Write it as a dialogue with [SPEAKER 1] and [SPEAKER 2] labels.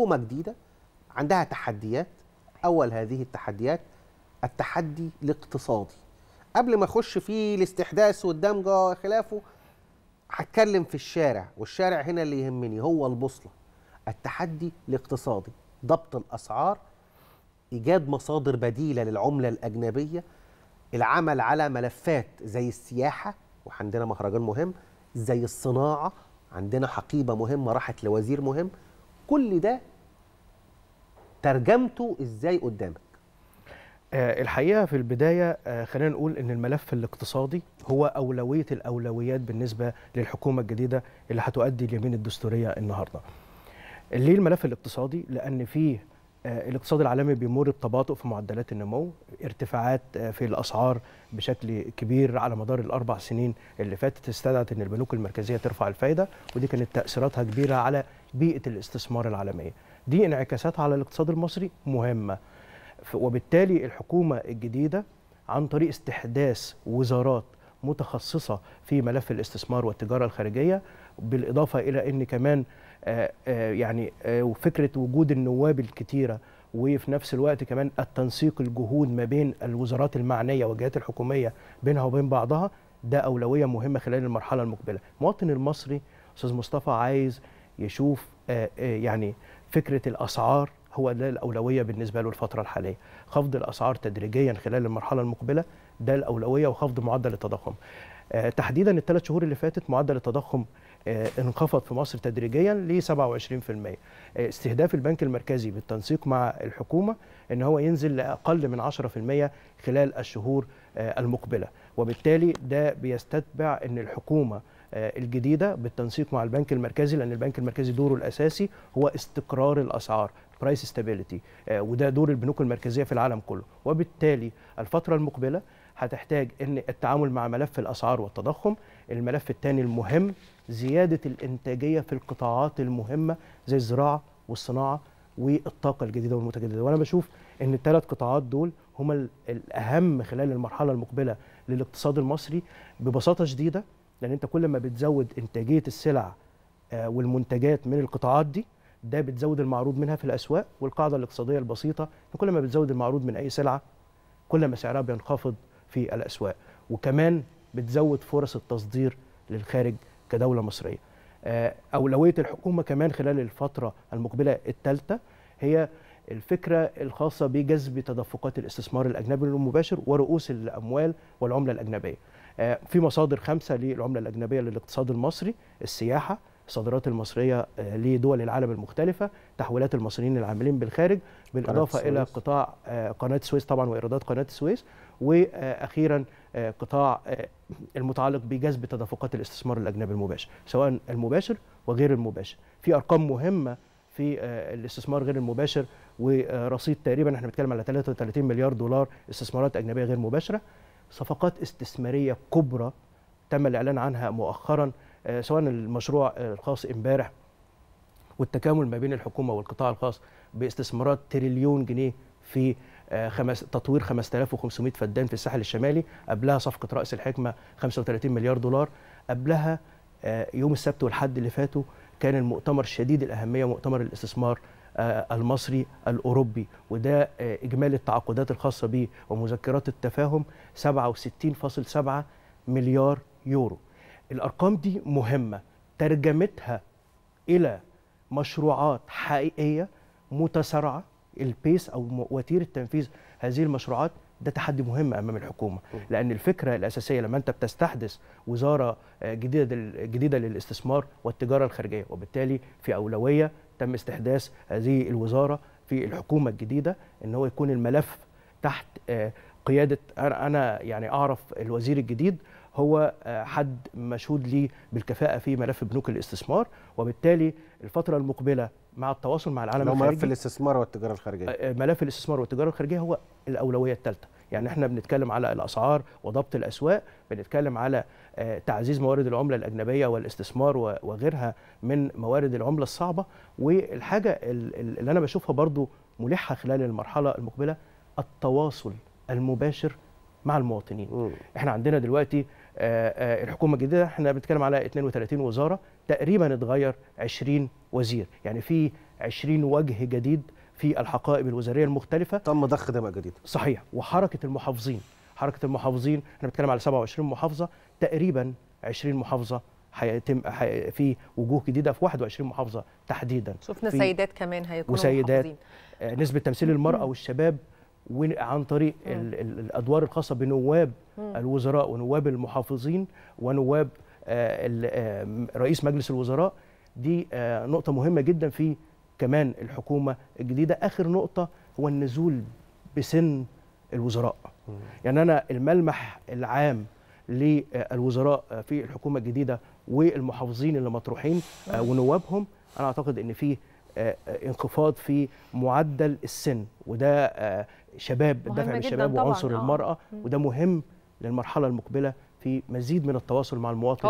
[SPEAKER 1] حكومة جديدة عندها تحديات أول هذه التحديات التحدي الاقتصادي قبل ما أخش في الاستحداث والدمج وخلافه هتكلم في الشارع والشارع هنا اللي يهمني هو البوصلة التحدي الاقتصادي ضبط الأسعار إيجاد مصادر بديلة للعملة الأجنبية العمل على ملفات زي السياحة وعندنا مهرجان مهم زي الصناعة عندنا حقيبة مهمة راحت لوزير مهم كل ده ترجمته ازاي قدامك آه، الحقيقه في البدايه آه، خلينا نقول ان الملف الاقتصادي هو اولويه الاولويات بالنسبه للحكومه الجديده اللي هتؤدي اليمين الدستوريه النهارده ليه الملف الاقتصادي لان فيه آه، الاقتصاد العالمي بيمر بتباطؤ في معدلات النمو ارتفاعات آه، في الاسعار بشكل كبير على مدار الاربع سنين اللي فاتت استدعت ان البنوك المركزيه ترفع الفائده ودي كانت تاثيراتها كبيره على بيئه الاستثمار العالميه دي انعكاساتها على الاقتصاد المصري مهمه وبالتالي الحكومه الجديده عن طريق استحداث وزارات متخصصه في ملف الاستثمار والتجاره الخارجيه بالاضافه الى ان كمان آه، آه، يعني آه، فكرة وجود النواب الكتيره وفي نفس الوقت كمان التنسيق الجهود ما بين الوزارات المعنيه والجهات الحكوميه بينها وبين بعضها ده اولويه مهمه خلال المرحله المقبله المواطن المصري استاذ مصطفى عايز يشوف يعني فكره الاسعار هو ده الاولويه بالنسبه له الفتره الحاليه خفض الاسعار تدريجيا خلال المرحله المقبله ده الاولويه وخفض معدل التضخم آه، تحديدا الثلاث شهور اللي فاتت معدل التضخم آه، انخفض في مصر تدريجيا ل 27% آه، استهداف البنك المركزي بالتنسيق مع الحكومه ان هو ينزل لاقل من 10% خلال الشهور المقبله وبالتالي ده بيستتبع ان الحكومه آه، الجديده بالتنسيق مع البنك المركزي لان البنك المركزي دوره الاساسي هو استقرار الاسعار برايس آه، ستابيليتي وده دور البنوك المركزيه في العالم كله وبالتالي الفتره المقبله هتحتاج ان التعامل مع ملف الاسعار والتضخم الملف الثاني المهم زياده الانتاجيه في القطاعات المهمه زي الزراعه والصناعه والطاقه الجديده والمتجدده وانا بشوف ان الثلاث قطاعات دول هما الاهم خلال المرحله المقبله للاقتصاد المصري ببساطه شديده لان انت كل ما بتزود انتاجيه السلع آه، والمنتجات من القطاعات دي ده بتزود المعروض منها في الاسواق والقاعده الاقتصاديه البسيطه كل ما بتزود المعروض من اي سلعه كل ما سعرها بينخفض في الاسواق وكمان بتزود فرص التصدير للخارج كدوله مصريه آه، اولويه الحكومه كمان خلال الفتره المقبله الثالثه هي الفكره الخاصه بجذب تدفقات الاستثمار الاجنبي المباشر ورؤوس الاموال والعمله الاجنبيه آه، في مصادر خمسه للعمله الاجنبيه للاقتصاد المصري السياحه الصادرات المصرية آه، لدول العالم المختلفة تحويلات المصريين العاملين بالخارج بالإضافة إلى قطاع آه، قناة السويس طبعا وإيرادات قناة السويس وأخيرا قطاع المتعلق بجذب تدفقات الاستثمار الأجنبي المباشر سواء المباشر وغير المباشر في أرقام مهمة في الاستثمار غير المباشر ورصيد تقريبا احنا بنتكلم على 33 مليار دولار استثمارات اجنبيه غير مباشره صفقات استثماريه كبرى تم الاعلان عنها مؤخرا آه، سواء المشروع الخاص امبارح والتكامل ما بين الحكومه والقطاع الخاص باستثمارات تريليون جنيه في آه، خمس تطوير 5500 فدان في الساحل الشمالي قبلها صفقه راس الحكمه 35 مليار دولار قبلها آه، يوم السبت والحد اللي فاتوا كان المؤتمر شديد الاهميه مؤتمر الاستثمار آه، المصري الاوروبي وده آه، اجمالي التعاقدات الخاصه به ومذكرات التفاهم 67.7 مليار يورو الارقام دي مهمه ترجمتها الى مشروعات حقيقيه متسارعه البيس او وتيره تنفيذ هذه المشروعات ده تحدي مهم امام الحكومه لان الفكره الاساسيه لما انت بتستحدث وزاره آه، جديده جديده للاستثمار والتجاره الخارجيه وبالتالي في اولويه تم استحداث هذه الوزاره في الحكومه الجديده ان هو يكون الملف تحت آه، قياده انا يعني اعرف الوزير الجديد هو آه، حد مشهود لي بالكفاءه في ملف بنوك الاستثمار وبالتالي الفتره المقبله مع التواصل مع العالم الخارجي ملف الاستثمار والتجاره الخارجيه آه، ملف الاستثمار والتجاره الخارجيه هو الاولويه الثالثه يعني احنا بنتكلم على الاسعار وضبط الاسواق بنتكلم على آه، تعزيز موارد العمله الاجنبيه والاستثمار وغيرها من موارد العمله الصعبه والحاجه اللي انا بشوفها برضو ملحه خلال المرحله المقبله التواصل المباشر مع المواطنين م. احنا عندنا دلوقتي آه، آه، الحكومه الجديده احنا بنتكلم على 32 وزاره تقريبا اتغير 20 وزير يعني في 20 وجه جديد في الحقائب الوزاريه المختلفه تم ضخ دماء جديده صحيح وحركه المحافظين حركه المحافظين انا بتكلم على 27 محافظه تقريبا 20 محافظه هيتم في وجوه جديده في 21 محافظه تحديدا شفنا سيدات كمان هيكونوا وسيدات محافظين. نسبه تمثيل المراه والشباب عن طريق الادوار الخاصه بنواب الوزراء ونواب المحافظين ونواب آه، آه، رئيس مجلس الوزراء دي آه، نقطه مهمه جدا في كمان الحكومه الجديده اخر نقطه هو النزول بسن الوزراء يعني انا الملمح العام للوزراء في الحكومه الجديده والمحافظين اللي مطروحين آه، ونوابهم انا اعتقد ان في آه، آه، انخفاض في معدل السن وده شباب الدفع للشباب وعنصر المراه وده مهم للمرحله المقبله في مزيد من التواصل مع المواطن